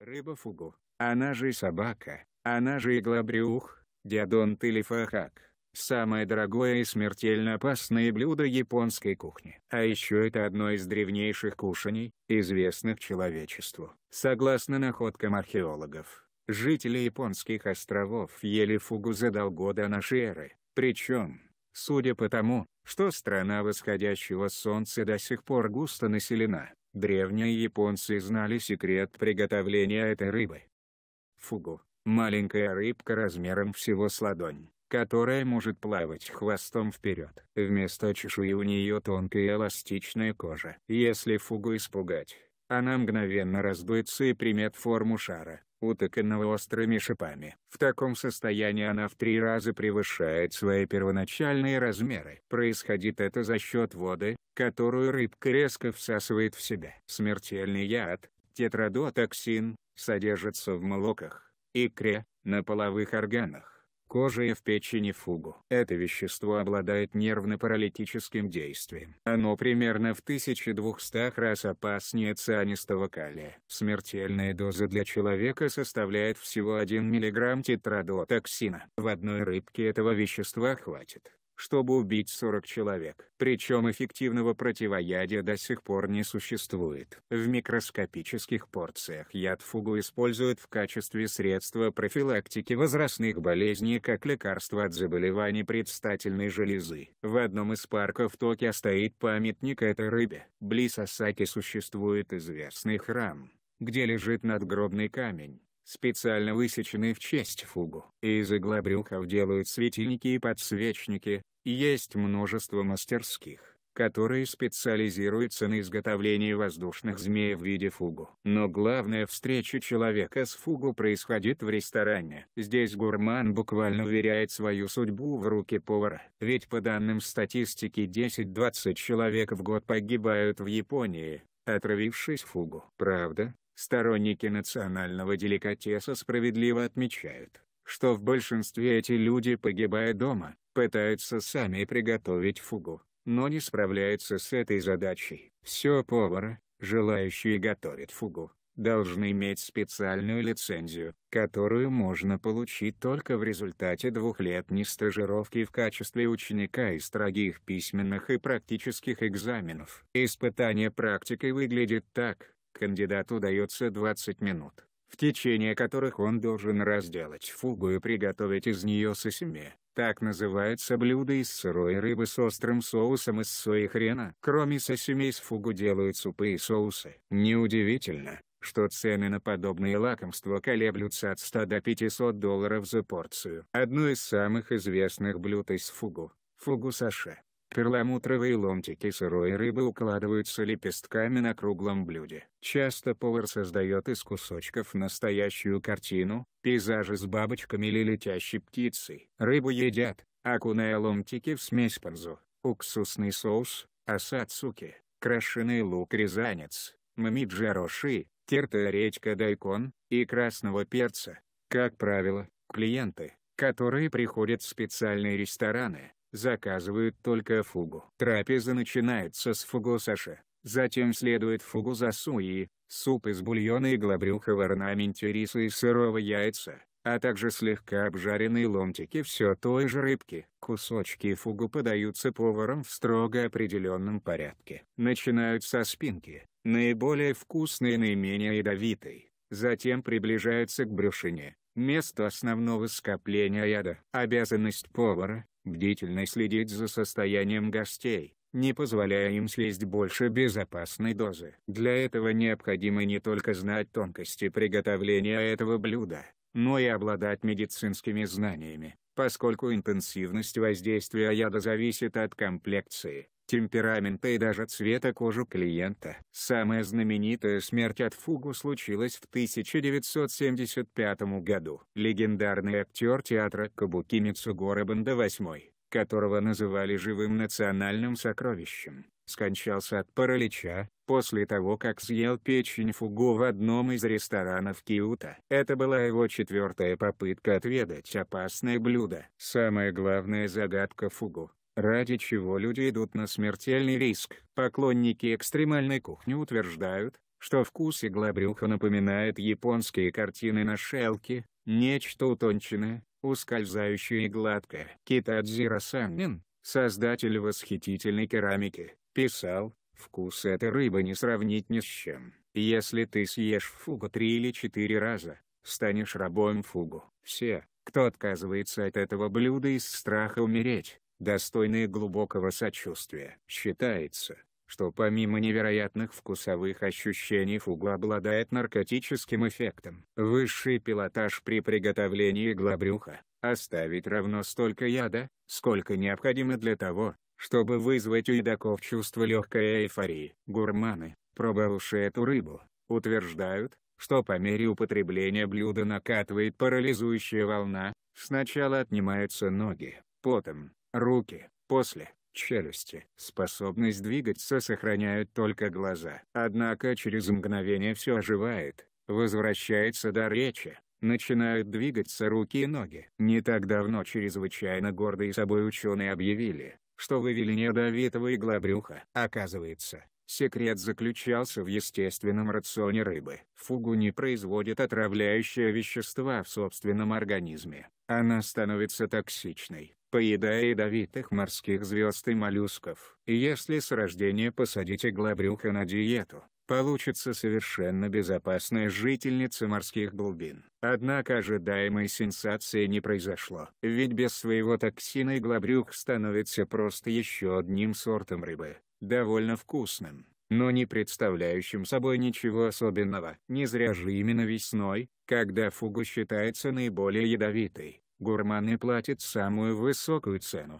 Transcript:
Рыба фугу, она же и собака, она же иглобрюх, диадонт или фахак. Самое дорогое и смертельно опасное блюдо японской кухни. А еще это одно из древнейших кушаний, известных человечеству. Согласно находкам археологов, жители японских островов ели фугу задолго до нашей эры. Причем, судя по тому, что страна восходящего солнца до сих пор густо населена, Древние японцы знали секрет приготовления этой рыбы. Фугу – маленькая рыбка размером всего с ладонь, которая может плавать хвостом вперед. Вместо чешуи у нее тонкая эластичная кожа. Если фугу испугать, она мгновенно раздуется и примет форму шара утыканного острыми шипами. В таком состоянии она в три раза превышает свои первоначальные размеры. Происходит это за счет воды, которую рыбка резко всасывает в себя. Смертельный яд, тетрадотоксин, содержится в молоках, икре, на половых органах кожи и в печени фугу. Это вещество обладает нервно-паралитическим действием. Оно примерно в 1200 раз опаснее цианистого калия. Смертельная доза для человека составляет всего 1 мг тетрадотоксина. В одной рыбке этого вещества хватит, чтобы убить 40 человек. Причем эффективного противоядия до сих пор не существует. В микроскопических порциях яд фугу используют в качестве средства профилактики возрастных болезней как лекарство от заболеваний предстательной железы. В одном из парков Токио стоит памятник этой рыбе. Близ Осаки существует известный храм, где лежит надгробный камень специально высеченные в честь фугу. Из иглобрюхов делают светильники и подсвечники, есть множество мастерских, которые специализируются на изготовлении воздушных змей в виде фугу. Но главная встреча человека с фугу происходит в ресторане. Здесь гурман буквально уверяет свою судьбу в руки повара. Ведь по данным статистики 10-20 человек в год погибают в Японии, отравившись фугу. Правда, сторонники национального деликатеса справедливо отмечают, что в большинстве эти люди погибая дома, пытаются сами приготовить фугу, но не справляются с этой задачей. Все повара, желающие готовить фугу, должны иметь специальную лицензию, которую можно получить только в результате двухлетней стажировки в качестве ученика и строгих письменных и практических экзаменов. Испытание практикой выглядит так. Кандидату дается 20 минут в течение которых он должен разделать фугу и приготовить из нее сосиме. Так называются блюда из сырой рыбы с острым соусом из сои хрена. Кроме сосиме из фугу делают супы и соусы. Неудивительно, что цены на подобные лакомства колеблются от 100 до 500 долларов за порцию. Одно из самых известных блюд из фугу – фугу саше Перламутровые ломтики сырой рыбы укладываются лепестками на круглом блюде. Часто повар создает из кусочков настоящую картину, пейзажи с бабочками или летящей птицей. Рыбу едят, окуная ломтики в смесь панзу, уксусный соус, асацуки, крашеный лук-рязанец, мамиджароши, тертая редька дайкон и красного перца. Как правило, клиенты, которые приходят в специальные рестораны, Заказывают только фугу. Трапеза начинается с фугу саше, затем следует фугу засуи, суп из бульона и глобрюха в орнаменте риса и сырого яйца, а также слегка обжаренные ломтики все той же рыбки. Кусочки фугу подаются поваром в строго определенном порядке. Начинают со спинки, наиболее вкусной и наименее ядовитой, затем приближаются к брюшине, месту основного скопления яда. Обязанность повара бдительно следить за состоянием гостей, не позволяя им съесть больше безопасной дозы. Для этого необходимо не только знать тонкости приготовления этого блюда, но и обладать медицинскими знаниями, поскольку интенсивность воздействия яда зависит от комплекции, темперамента и даже цвета кожи клиента. Самая знаменитая смерть от фугу случилась в 1975 году. Легендарный актер театра Кабуки Мицугора Банда VIII, которого называли живым национальным сокровищем, скончался от паралича, после того как съел печень фугу в одном из ресторанов Киута. Это была его четвертая попытка отведать опасное блюдо. Самая главная загадка фугу ради чего люди идут на смертельный риск. Поклонники экстремальной кухни утверждают, что вкус игла напоминает японские картины на шелке, нечто утонченное, ускользающее и гладкое. Китадзи Росамнин, создатель восхитительной керамики, писал, «Вкус этой рыбы не сравнить ни с чем. Если ты съешь фугу три или четыре раза, станешь рабом фугу. Все, кто отказывается от этого блюда из страха умереть, достойные глубокого сочувствия. Считается, что помимо невероятных вкусовых ощущений фугу обладает наркотическим эффектом. Высший пилотаж при приготовлении глобрюха – оставить равно столько яда, сколько необходимо для того, чтобы вызвать у едоков чувство легкой эйфории. Гурманы, пробовавшие эту рыбу, утверждают, что по мере употребления блюда накатывает парализующая волна, сначала отнимаются ноги, потом, Руки, после, челюсти. Способность двигаться сохраняют только глаза. Однако через мгновение все оживает, возвращается до речи, начинают двигаться руки и ноги. Не так давно чрезвычайно гордые собой ученые объявили, что вывели недовитого иглобрюха. Оказывается, Секрет заключался в естественном рационе рыбы. Фугу не производит отравляющие вещества в собственном организме. Она становится токсичной, поедая ядовитых морских звезд и моллюсков. И если с рождения посадить иглобрюха на диету, получится совершенно безопасная жительница морских глубин. Однако ожидаемой сенсации не произошло. Ведь без своего токсина иглобрюх становится просто еще одним сортом рыбы довольно вкусным, но не представляющим собой ничего особенного. Не зря же именно весной, когда фугу считается наиболее ядовитой, гурманы платят самую высокую цену.